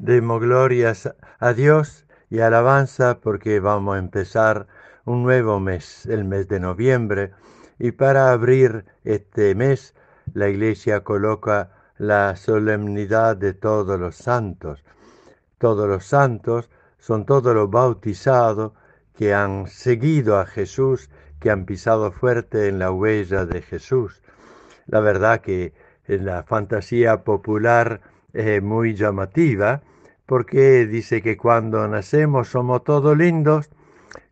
Demos glorias a Dios y alabanza porque vamos a empezar un nuevo mes, el mes de noviembre, y para abrir este mes la iglesia coloca la solemnidad de todos los santos. Todos los santos son todos los bautizados que han seguido a Jesús, que han pisado fuerte en la huella de Jesús. La verdad que en la fantasía popular eh, muy llamativa, porque dice que cuando nacemos somos todos lindos,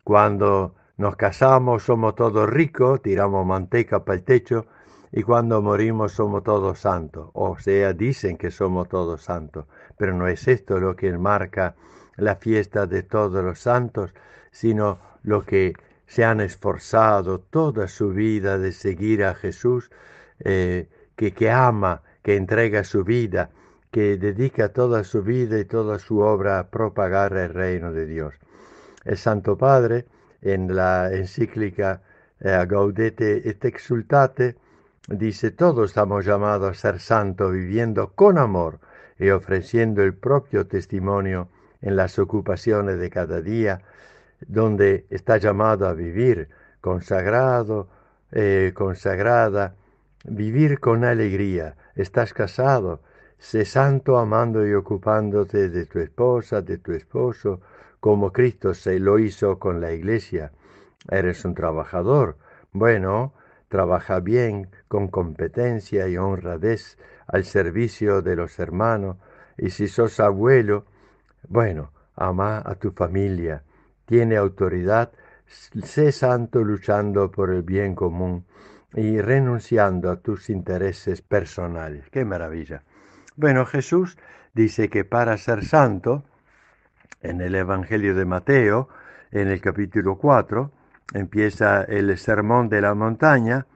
cuando nos casamos somos todos ricos, tiramos manteca para el techo, y cuando morimos somos todos santos. O sea, dicen que somos todos santos, pero no es esto lo que enmarca la fiesta de todos los santos, sino lo que se han esforzado toda su vida de seguir a Jesús, eh, que ama, que entrega su vida, que dedica toda su vida y toda su obra a propagar el reino de Dios. El Santo Padre, en la encíclica eh, Gaudete et Exultate, dice, todos estamos llamados a ser santos viviendo con amor y ofreciendo el propio testimonio en las ocupaciones de cada día, donde está llamado a vivir consagrado, eh, consagrada, vivir con alegría. Estás casado, sé santo amando y ocupándote de tu esposa, de tu esposo, como Cristo se lo hizo con la iglesia. Eres un trabajador. Bueno, trabaja bien, con competencia y honradez al servicio de los hermanos. Y si sos abuelo, bueno, ama a tu familia. Tiene autoridad. Sé santo luchando por el bien común y renunciando a tus intereses personales. ¡Qué maravilla! Bueno, Jesús dice que para ser santo, en el Evangelio de Mateo, en el capítulo 4, empieza el sermón de la montaña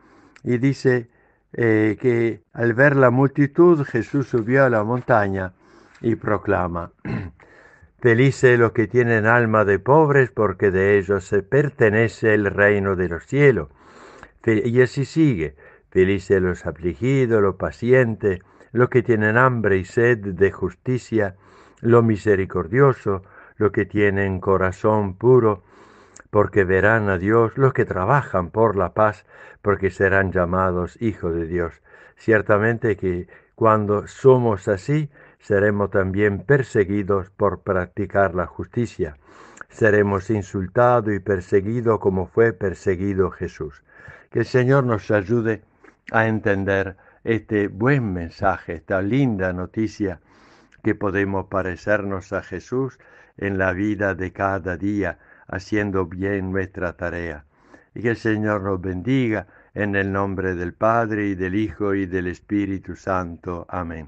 y dice eh, que al ver la multitud Jesús subió a la montaña y proclama, felices los que tienen alma de pobres porque de ellos se pertenece el reino de los cielos. Y así sigue, felices los afligidos, los pacientes, los que tienen hambre y sed de justicia, lo misericordioso, los que tienen corazón puro, porque verán a Dios los que trabajan por la paz, porque serán llamados hijos de Dios. Ciertamente que cuando somos así, seremos también perseguidos por practicar la justicia. Seremos insultados y perseguidos como fue perseguido Jesús. Que el Señor nos ayude a entender este buen mensaje, esta linda noticia que podemos parecernos a Jesús en la vida de cada día, haciendo bien nuestra tarea. Y que el Señor nos bendiga en el nombre del Padre y del Hijo y del Espíritu Santo. Amén.